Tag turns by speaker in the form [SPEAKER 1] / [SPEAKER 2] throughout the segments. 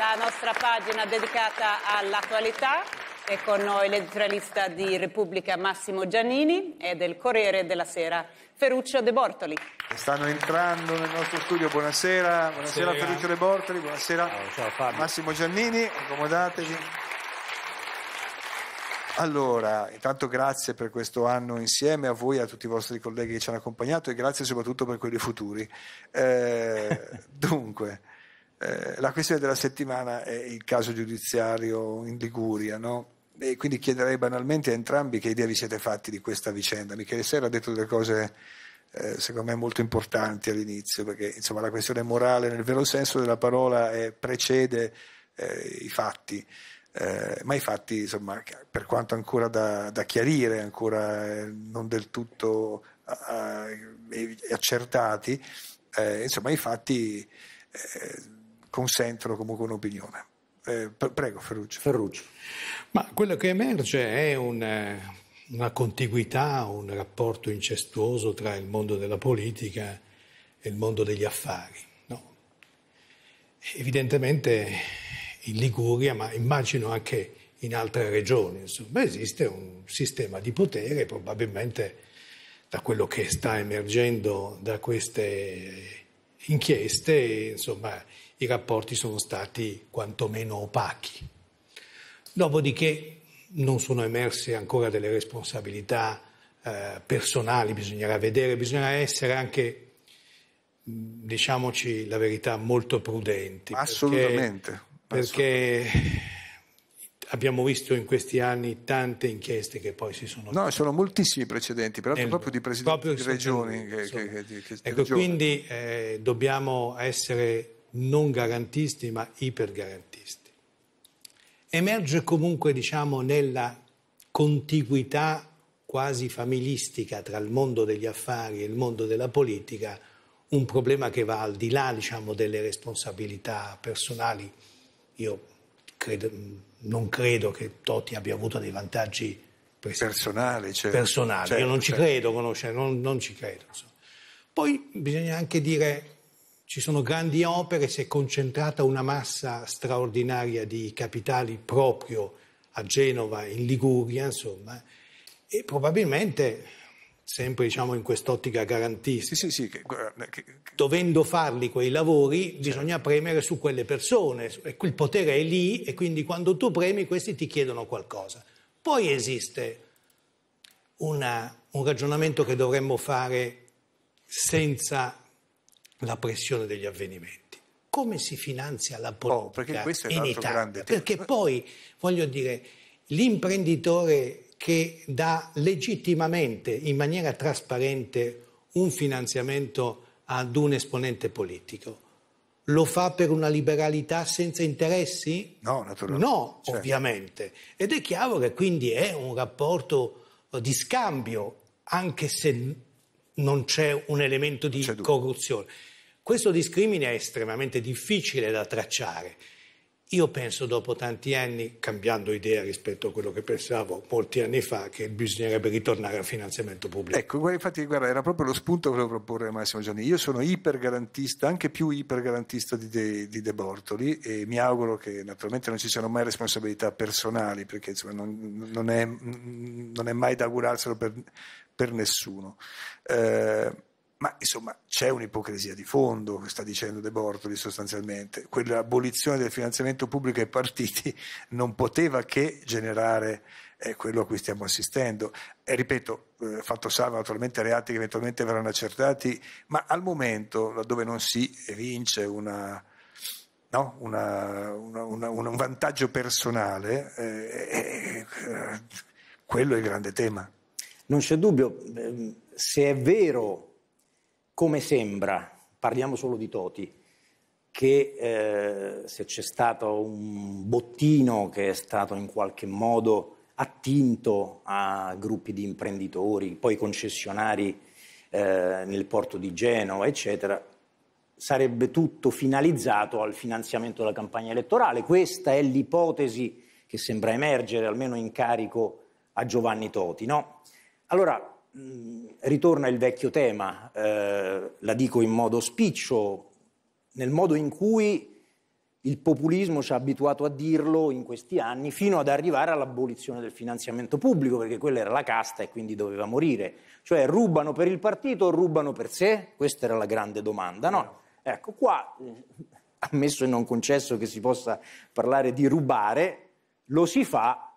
[SPEAKER 1] la nostra pagina dedicata all'attualità. È con noi l'editorialista di Repubblica Massimo Giannini e del Corriere della Sera Ferruccio De Bortoli.
[SPEAKER 2] Stanno entrando nel nostro studio, buonasera, buonasera sì, Ferruccio De Bortoli, buonasera ciao, ciao, Massimo Giannini, accomodatevi. Allora, intanto grazie per questo anno insieme a voi e a tutti i vostri colleghi che ci hanno accompagnato e grazie soprattutto per quelli futuri. Eh, dunque, eh, la questione della settimana è il caso giudiziario in Liguria, no? E quindi chiederei banalmente a entrambi che idea vi siete fatti di questa vicenda. Michele Serra ha detto delle cose eh, secondo me molto importanti all'inizio, perché insomma, la questione morale nel vero senso della parola è, precede eh, i fatti. Eh, ma i fatti, insomma, per quanto ancora da, da chiarire, ancora eh, non del tutto accertati, eh, insomma, i fatti consentono comunque un'opinione. Eh, prego Ferruccio. Ferruccio. Ma quello che emerge è un,
[SPEAKER 3] eh, una contiguità, un rapporto incestuoso tra il mondo della politica e il mondo degli affari. No? Evidentemente in Liguria, ma immagino anche in altre regioni, insomma, esiste un sistema di potere probabilmente da quello che sta emergendo da queste inchieste, insomma, i rapporti sono stati quantomeno opachi. Dopodiché non sono emerse ancora delle responsabilità eh, personali, bisognerà vedere, bisognerà essere anche diciamoci la verità, molto prudenti.
[SPEAKER 2] Assolutamente.
[SPEAKER 3] Perché, assolutamente. perché abbiamo visto in questi anni tante inchieste
[SPEAKER 2] che poi si sono... No, sono moltissimi precedenti, peraltro nel, proprio di presidenti proprio di regioni. Che, che, che, che ecco, regioni.
[SPEAKER 3] quindi eh, dobbiamo essere non garantisti ma ipergarantisti. Emerge comunque, diciamo, nella contiguità quasi familistica tra il mondo degli affari e il mondo della politica un problema che va al di là diciamo, delle responsabilità personali. Io credo, non credo che Totti abbia avuto dei vantaggi personali. Certo. personali. Certo, Io non ci certo. credo, conosce, non, non, ci credo. Insomma. Poi bisogna anche dire ci sono grandi opere si è concentrata una massa straordinaria di capitali proprio a Genova, in Liguria, insomma, e probabilmente sempre diciamo, in quest'ottica garantista. Sì, sì, sì, che, che, Dovendo farli quei lavori certo. bisogna premere su quelle persone, il potere è lì e quindi quando tu premi questi ti chiedono qualcosa. Poi esiste una, un ragionamento che dovremmo fare senza la pressione degli avvenimenti. Come si finanzia la politica oh, perché in Italia? Perché poi, voglio dire, l'imprenditore che dà legittimamente, in maniera trasparente, un finanziamento ad un esponente politico. Lo fa per una liberalità senza interessi? No, naturalmente. No, certo. ovviamente. Ed è chiaro che quindi è un rapporto di scambio, anche se non c'è un elemento di corruzione. Questo discrimine è estremamente difficile da tracciare. Io penso dopo tanti anni, cambiando idea rispetto a quello che pensavo molti anni fa, che bisognerebbe ritornare al finanziamento pubblico.
[SPEAKER 2] Ecco, infatti guarda, era proprio lo spunto che volevo proporre a Massimo Gianni. Io sono ipergarantista, anche più ipergarantista di De, di de Bortoli e mi auguro che naturalmente non ci siano mai responsabilità personali, perché insomma, non, non, è, non, è, mai da augurarselo per, per nessuno. Eh, ma insomma c'è un'ipocrisia di fondo che sta dicendo De Bortoli sostanzialmente. Quell'abolizione del finanziamento pubblico ai partiti non poteva che generare eh, quello a cui stiamo assistendo. E ripeto, eh, fatto salvo naturalmente reati che eventualmente verranno accertati, ma al momento, laddove non si evince una, no? una, una, un vantaggio personale, eh, eh, eh, quello
[SPEAKER 1] è il grande tema. Non c'è dubbio, ehm, se è vero come sembra, parliamo solo di Toti, che eh, se c'è stato un bottino che è stato in qualche modo attinto a gruppi di imprenditori, poi concessionari eh, nel porto di Genova, eccetera, sarebbe tutto finalizzato al finanziamento della campagna elettorale. Questa è l'ipotesi che sembra emergere, almeno in carico a Giovanni Toti. No? Allora, ritorna il vecchio tema, eh, la dico in modo spiccio, nel modo in cui il populismo ci ha abituato a dirlo in questi anni, fino ad arrivare all'abolizione del finanziamento pubblico, perché quella era la casta e quindi doveva morire. Cioè rubano per il partito o rubano per sé? Questa era la grande domanda, no? Ecco, qua, eh, ammesso e non concesso che si possa parlare di rubare, lo si fa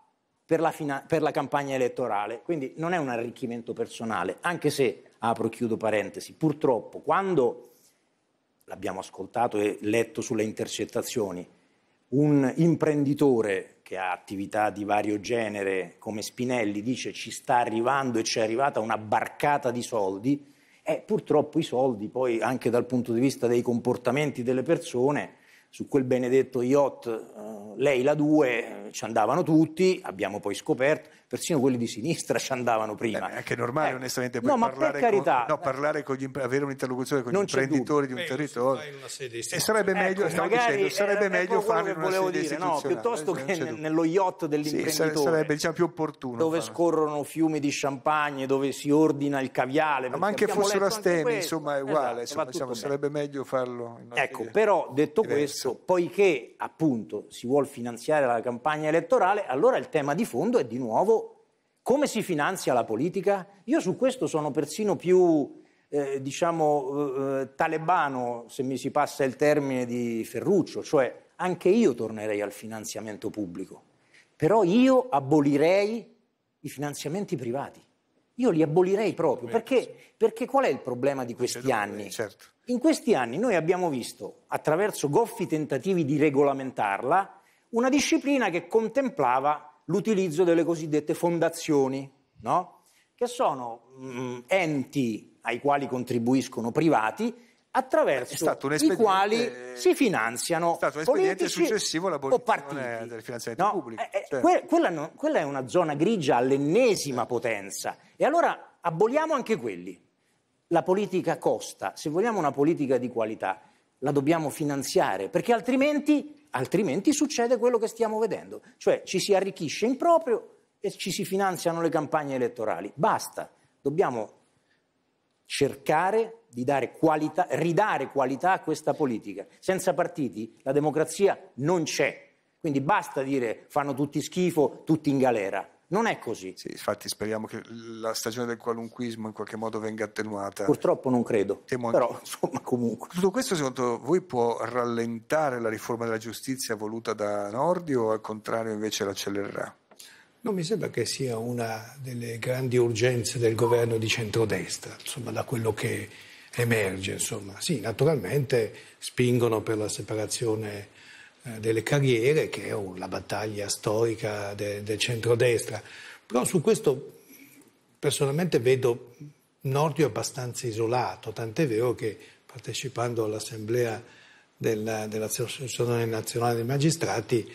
[SPEAKER 1] per la, fina- per la campagna elettorale. Quindi non è un arricchimento personale, anche se, apro e chiudo parentesi, purtroppo quando, l'abbiamo ascoltato e letto sulle intercettazioni, un imprenditore che ha attività di vario genere come Spinelli dice ci sta arrivando e ci è arrivata una barcata di soldi, e eh, purtroppo i soldi poi anche dal punto di vista dei comportamenti delle persone su quel benedetto yacht eh, lei la 2 eh, ci andavano tutti, abbiamo poi scoperto, persino quelli di sinistra ci andavano prima. Eh, anche normale, eh. onestamente, no, ma per carità,
[SPEAKER 2] con, no, parlare con gli, avere un'interlocuzione con gli imprenditori di un Beh, territorio
[SPEAKER 1] e sarebbe meglio, ecco, dicendo, eh, sarebbe ecco meglio farlo in una sede dire, no, piuttosto che nello yacht dell'imprenditore. Sì, sarebbe
[SPEAKER 2] diciamo, più opportuno.
[SPEAKER 1] Dove farlo. scorrono fiumi di champagne, dove si ordina il caviale. No, ma anche fossero a stemi, insomma, è esatto, uguale, esatto, insomma, diciamo, sarebbe meglio farlo. ecco, però detto questo, poiché appunto si vuole finanziare la campagna elettorale, allora il tema di fondo è di nuovo come si finanzia la politica? Io su questo sono persino più, eh, diciamo, eh, eh, talebano, se mi si passa il termine di Ferruccio, cioè anche io tornerei al finanziamento pubblico, però io abolirei i finanziamenti privati. Io li abolirei proprio, perché, perché qual è il problema di questi anni? Certo. In questi anni noi abbiamo visto, attraverso goffi tentativi di regolamentarla, una disciplina che contemplava l'utilizzo delle cosiddette fondazioni, no? che sono mh, mm, enti ai quali contribuiscono privati attraverso i quali si finanziano è stato politici successivo all'abolizione del finanziamento no, pubblico. Eh, cioè. que- quella, no, quella, è una zona grigia all'ennesima potenza e allora aboliamo anche quelli. La politica costa, se vogliamo una politica di qualità la dobbiamo finanziare perché altrimenti altrimenti succede quello che stiamo vedendo, cioè ci si arricchisce in proprio e ci si finanziano le campagne elettorali. Basta, dobbiamo cercare di qualità, ridare qualità a questa politica. Senza partiti la democrazia non c'è, quindi basta dire fanno tutti schifo, tutti in galera. Non è così. Sì,
[SPEAKER 2] infatti speriamo che la stagione del qualunquismo in qualche modo venga attenuata. Purtroppo
[SPEAKER 1] non credo, Temo... però insomma comunque. Tutto
[SPEAKER 2] questo secondo voi può rallentare la riforma della giustizia voluta da Nordi o al contrario invece l'accelererà?
[SPEAKER 3] Non mi sembra che sia una delle grandi urgenze del governo di centrodestra, insomma da quello che emerge. Insomma. Sì, naturalmente spingono per la separazione eh, delle carriere, che è la battaglia storica de, del centrodestra. Però su questo personalmente vedo Nordio abbastanza isolato, tant'è vero che partecipando all'assemblea della, dell'Associazione Nazionale dei Magistrati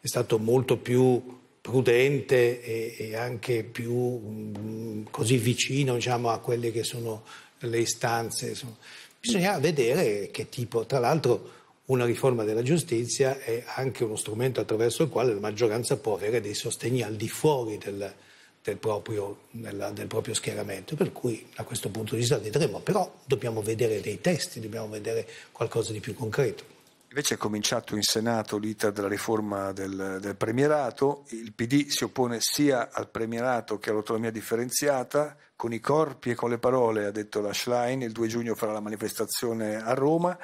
[SPEAKER 3] è stato molto più prudente e, e anche più mh, mm, così vicino diciamo, a quelle che sono le istanze. Bisogna vedere che tipo, tra l'altro una riforma della giustizia è anche uno strumento attraverso il quale la maggioranza può avere dei sostegni al di fuori del, del, proprio, nella, del proprio, schieramento, per cui da questo punto di vista vedremo, però dobbiamo vedere dei testi, dobbiamo vedere qualcosa di più concreto.
[SPEAKER 2] Invece è cominciato in Senato l'iter della riforma del, del premierato, il PD si oppone sia al premierato che all'autonomia differenziata, con i corpi e con le parole, ha detto la Schlein, il 2 giugno farà la manifestazione a Roma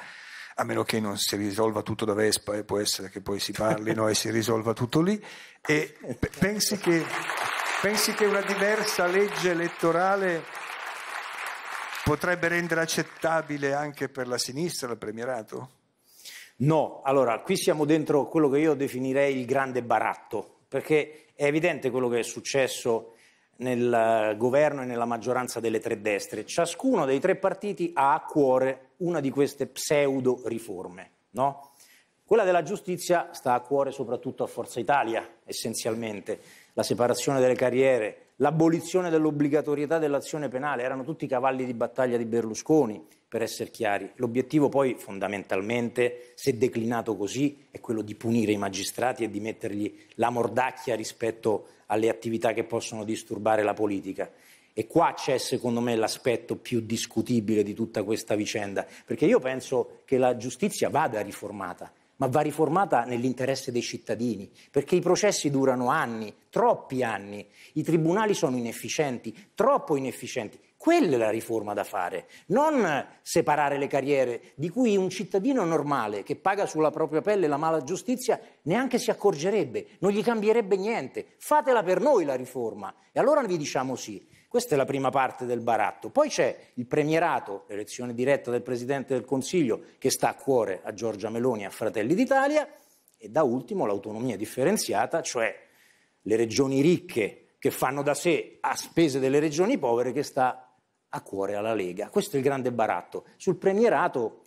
[SPEAKER 2] a meno che non si risolva tutto da Vespa e eh, può essere che poi si parlino e si risolva tutto lì. E pensi che, pensi che una diversa legge elettorale potrebbe rendere accettabile
[SPEAKER 1] anche per la sinistra il premierato? No, allora qui siamo dentro quello che io definirei il grande baratto, perché è evidente quello che è successo nel eh, governo e nella maggioranza delle tre destre. Ciascuno dei tre partiti ha a cuore una di queste pseudo riforme. No? Quella della giustizia sta a cuore soprattutto a Forza Italia, essenzialmente, la separazione delle carriere, l'abolizione dell'obbligatorietà dell'azione penale, erano tutti cavalli di battaglia di Berlusconi, per essere chiari. L'obiettivo poi fondamentalmente, se declinato così, è quello di punire i magistrati e di mettergli la mordacchia rispetto alle attività che possono disturbare la politica. E qua c'è secondo me l'aspetto più discutibile di tutta questa vicenda, perché io penso che la giustizia vada riformata, ma va riformata nell'interesse dei cittadini, perché i processi durano anni, troppi anni, i tribunali sono inefficienti, troppo inefficienti. Quella è la riforma da fare, non separare le carriere di cui un cittadino normale che paga sulla propria pelle la mala giustizia neanche si accorgerebbe, non gli cambierebbe niente. Fatela per noi la riforma e allora vi diciamo sì. Questa è la prima parte del baratto. Poi c'è il premierato, l'elezione diretta del Presidente del Consiglio, che sta a cuore a Giorgia Meloni e a Fratelli d'Italia. E da ultimo l'autonomia differenziata, cioè le regioni ricche che fanno da sé a spese delle regioni povere, che sta a cuore alla Lega. Questo è il grande baratto. Sul premierato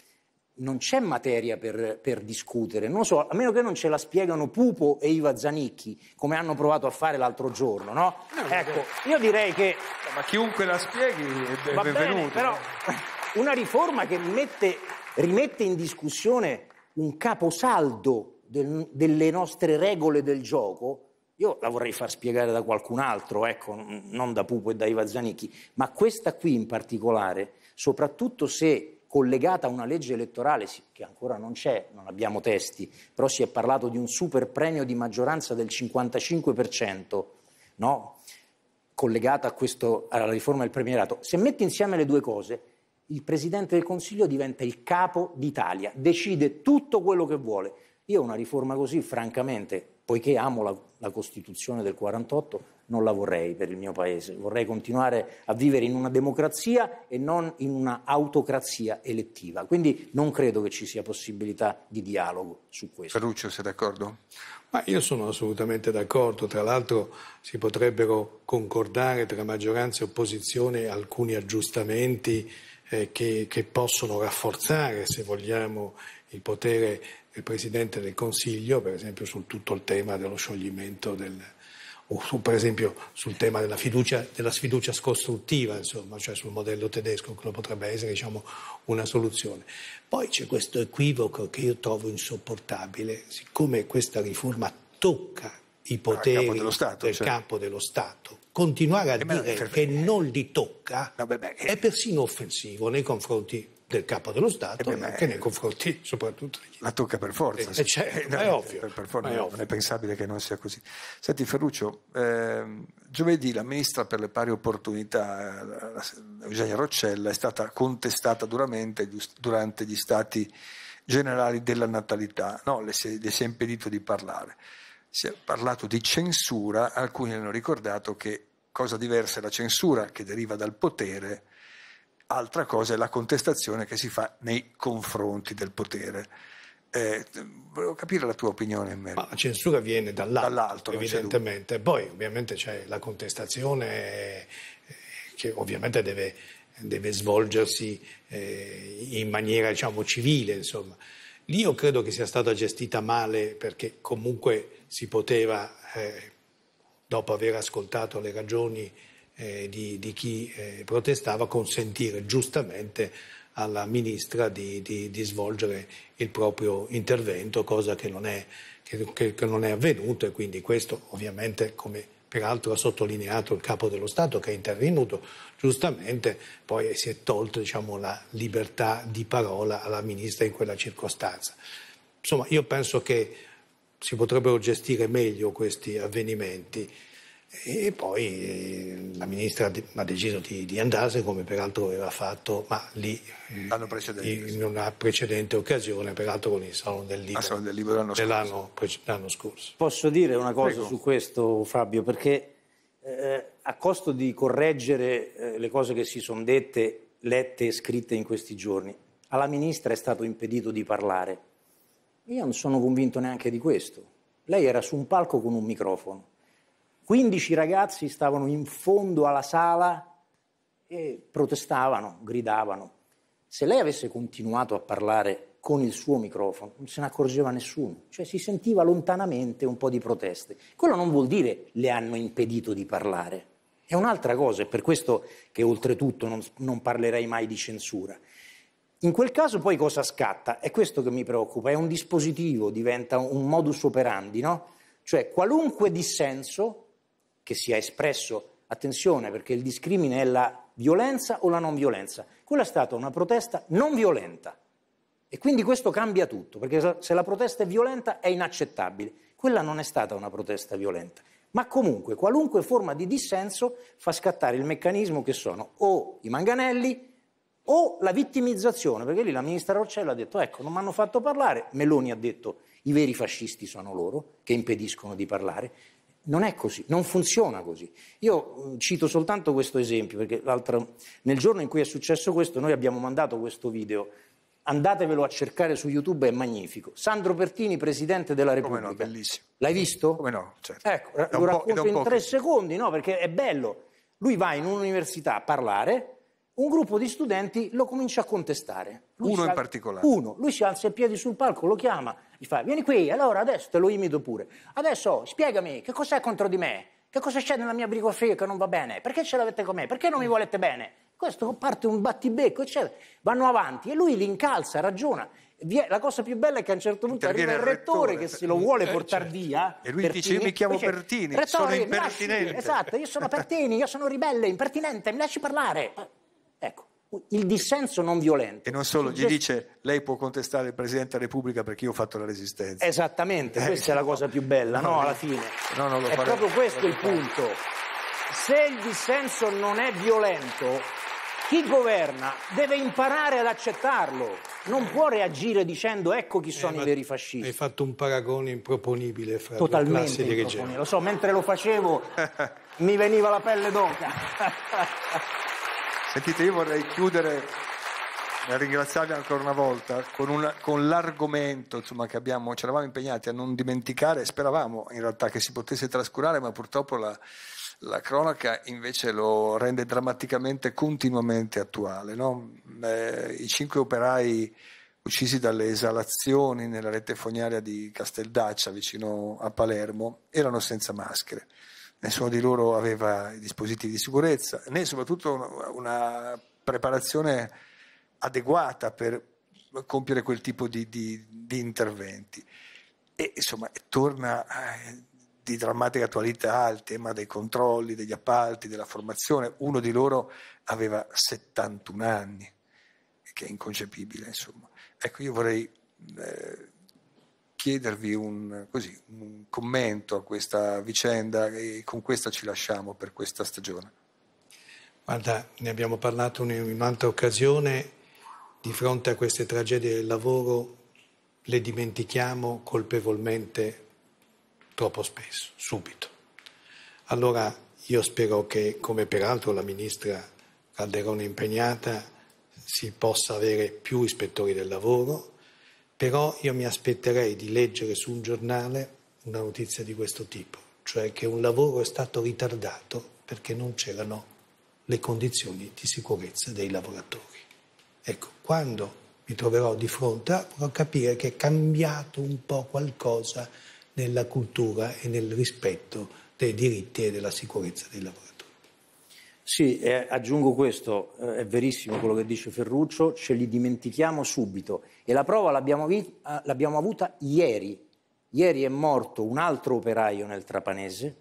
[SPEAKER 1] non c'è materia per, per discutere, non so, a meno che non ce la spiegano Pupo e Iva Zanicchi, come hanno provato a fare l'altro giorno, no? Ecco, io direi che... Ma chiunque la spieghi è benvenuto. Bene, però una riforma che mette, rimette in discussione un caposaldo del, delle nostre regole del gioco io la vorrei far spiegare da qualcun altro, ecco, non da Pupo e da Iva Zanicchi, ma questa qui in particolare, soprattutto se collegata a una legge elettorale che ancora non c'è, non abbiamo testi, però si è parlato di un super premio di maggioranza del 55%, no? collegata a questo, alla riforma del premierato. Se metti insieme le due cose, il Presidente del Consiglio diventa il capo d'Italia, decide tutto quello che vuole. Io una riforma così, francamente, poiché amo la, la Costituzione del 48, non la vorrei per il mio Paese. Vorrei continuare a vivere in una democrazia e non in una autocrazia elettiva. Quindi non credo che ci sia possibilità di dialogo su questo. Ferruccio, sei
[SPEAKER 3] d'accordo? Ma io sono assolutamente d'accordo. Tra l'altro si potrebbero concordare tra maggioranza e opposizione alcuni aggiustamenti eh, che, che possono rafforzare, se vogliamo, il potere il Presidente del Consiglio, per esempio sul tutto il tema dello scioglimento del, o su, per esempio sul tema della, fiducia, della sfiducia scostruttiva, insomma, cioè sul modello tedesco, che potrebbe essere diciamo, una soluzione. Poi c'è questo equivoco che io trovo insopportabile, siccome questa riforma tocca i poteri capo Stato, del cioè. capo dello Stato, continuare a eh, dire che non li tocca no, beh, beh, è persino offensivo nei confronti del capo dello Stato, e eh beh, anche nei confronti soprattutto
[SPEAKER 2] degli... La tocca per forza. Eh, cioè, sì. cioè, no, è, ovvio, per, per forza, è non è pensabile che non sia così. Senti Ferruccio, eh, giovedì la ministra per le pari opportunità, eh, Eugenia Roccella, è stata contestata duramente durante gli stati generali della natalità. No, le si, le si è impedito di parlare. Si è parlato di censura, alcuni hanno ricordato che cosa diversa è la censura che deriva dal potere altra cosa è la contestazione che si fa nei confronti del potere. Eh, volevo capire la tua opinione
[SPEAKER 3] in merito. la censura viene dall'alto, dall'alto evidentemente. Poi ovviamente c'è la contestazione eh, che ovviamente deve, deve svolgersi eh, in maniera diciamo, civile. Insomma. Lì io credo che sia stata gestita male perché comunque si poteva, eh, dopo aver ascoltato le ragioni eh, di, di, chi eh, protestava consentire giustamente alla ministra di, di, di, svolgere il proprio intervento, cosa che non, è, che, che non è avvenuto e quindi questo ovviamente come peraltro ha sottolineato il capo dello Stato che è intervenuto giustamente, poi si è tolta diciamo, la libertà di parola alla ministra in quella circostanza. Insomma, io penso che si potrebbero gestire meglio questi avvenimenti e poi eh, la ministra ha deciso di, di andarsene come peraltro aveva fatto, ma lì mm, in una precedente occasione, peraltro con il Salone del Libro, ah, Salone
[SPEAKER 2] del Libro dell'anno, dell'anno,
[SPEAKER 3] scorso.
[SPEAKER 1] dell'anno, scorso. Posso dire una cosa Prego. su questo Fabio, perché eh, a costo di correggere eh, le cose che si sono dette, lette e scritte in questi giorni, alla ministra è stato impedito di parlare. Io non sono convinto neanche di questo. Lei era su un palco con un microfono 15 ragazzi stavano in fondo alla sala e protestavano, gridavano. Se lei avesse continuato a parlare con il suo microfono, non se ne accorgeva nessuno, cioè si sentiva lontanamente un po' di proteste. Quello non vuol dire le hanno impedito di parlare. È un'altra cosa, è per questo che oltretutto non, non parlerei mai di censura. In quel caso poi cosa scatta? È questo che mi preoccupa, è un dispositivo, diventa un modus operandi, no? Cioè qualunque dissenso che si è espresso, attenzione perché il discrimine è la violenza o la non violenza, quella è stata una protesta non violenta e quindi questo cambia tutto, perché se la protesta è violenta è inaccettabile, quella non è stata una protesta violenta, ma comunque qualunque forma di dissenso fa scattare il meccanismo che sono o i manganelli o la vittimizzazione, perché lì la ministra Roccella ha detto ecco non mi hanno fatto parlare, Meloni ha detto i veri fascisti sono loro che impediscono di parlare, non è così, non funziona così. Io cito soltanto questo esempio, perché nel giorno in cui è successo questo noi abbiamo mandato questo video Andatevelo a cercare su YouTube, è magnifico. Sandro Pertini, presidente della Repubblica. Come no, bellissimo. L'hai visto? Come no, certo. Ecco, lo racconto in tre secondi, no? Perché è bello. Lui va in un'università a parlare, un gruppo di studenti lo comincia a contestare. Lui uno in particolare. Uno, lui si alza i piedi sul palco, lo chiama, gli fa vieni qui, allora adesso te lo imito pure. Adesso spiegami che cos'è contro di me, che cosa c'è nella mia brigofria che non va bene, perché ce l'avete con me, perché non mi volete bene. Questo parte un battibecco, eccetera. Vanno avanti e lui li incalza, ragiona. La cosa più bella è che a un certo punto arriva il rettore, rettore che se lo vuole eh, portare certo. via. E lui Pertini, dice: Io mi chiamo dice, Pertini, sono impertinente. Lasci, esatto, io sono Pertini, io sono ribelle, impertinente, mi lasci parlare. Ecco, il dissenso non violento. E non solo, gli dice
[SPEAKER 2] lei può contestare il Presidente della Repubblica perché io ho fatto la resistenza.
[SPEAKER 1] Esattamente, eh, questa no, è la cosa più bella, no, no alla fine. No, non lo è proprio questo il punto. Se il dissenso non è violento, chi governa deve imparare ad accettarlo, non può reagire dicendo ecco chi eh, sono eh, i veri fascisti. Hai fatto un paragone improponibile fra Totalmente due classi dirigenti. Lo so, mentre lo facevo mi veniva la pelle d'oca. Sentite, io vorrei chiudere
[SPEAKER 2] a ringraziarvi ancora una volta con, una, con l'argomento insomma, che abbiamo, ci eravamo impegnati a non dimenticare, speravamo in realtà che si potesse trascurare, ma purtroppo la, la cronaca invece lo rende drammaticamente continuamente attuale. No? Eh, I cinque operai uccisi dalle esalazioni nella rete fognaria di Casteldaccia vicino a Palermo erano senza maschere nessuno di loro aveva i dispositivi di sicurezza, né soprattutto una, una preparazione adeguata per compiere quel tipo di, di, di interventi. E insomma torna eh, di drammatica attualità il tema dei controlli, degli appalti, della formazione. Uno di loro aveva 71 anni, che è inconcepibile, insomma. Ecco, io vorrei eh, chiedervi un, così, un commento a questa vicenda e con questa ci lasciamo per questa stagione.
[SPEAKER 3] Guarda, ne abbiamo parlato in un'altra occasione, di fronte a queste tragedie del lavoro le dimentichiamo colpevolmente troppo spesso, subito. Allora io spero che, come peraltro la ministra Calderone è impegnata, si possa avere più ispettori del lavoro, però io mi aspetterei di leggere su un giornale una notizia di questo tipo, cioè che un lavoro è stato ritardato perché non c'erano le condizioni di sicurezza dei lavoratori. Ecco, quando mi troverò di fronte a capire che è cambiato un po' qualcosa nella cultura e nel rispetto dei diritti e della sicurezza dei lavoratori.
[SPEAKER 1] Sì, eh, aggiungo questo, eh, è verissimo quello che dice Ferruccio, ce li dimentichiamo subito e la prova l'abbiamo, vi- ah, l'abbiamo avuta ieri. Ieri è morto un altro operaio nel Trapanese,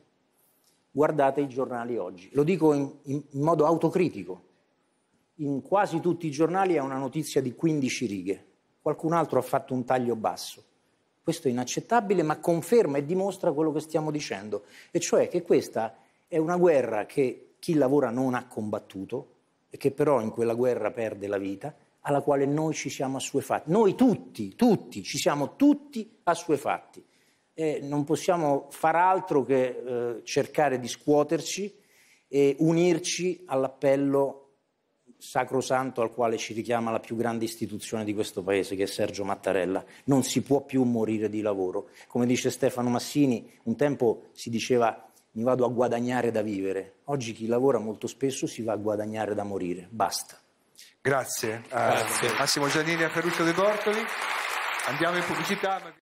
[SPEAKER 1] guardate i giornali oggi, lo dico in, in, in modo autocritico, in quasi tutti i giornali è una notizia di 15 righe, qualcun altro ha fatto un taglio basso. Questo è inaccettabile, ma conferma e dimostra quello che stiamo dicendo, e cioè che questa è una guerra che chi lavora non ha combattuto e che però in quella guerra perde la vita, alla quale noi ci siamo assuefatti. Noi tutti, tutti, ci siamo tutti assuefatti. E non possiamo far altro che eh, cercare di scuoterci e unirci all'appello sacrosanto al quale ci richiama la più grande istituzione di questo paese, che è Sergio Mattarella. Non si può più morire di lavoro. Come dice Stefano Massini, un tempo si diceva mi vado a guadagnare da vivere. Oggi chi lavora molto spesso si va a guadagnare da morire. Basta. Grazie, eh,
[SPEAKER 2] Grazie. a Massimo Giannini e a Ferruccio De Bortoli. Andiamo in pubblicità.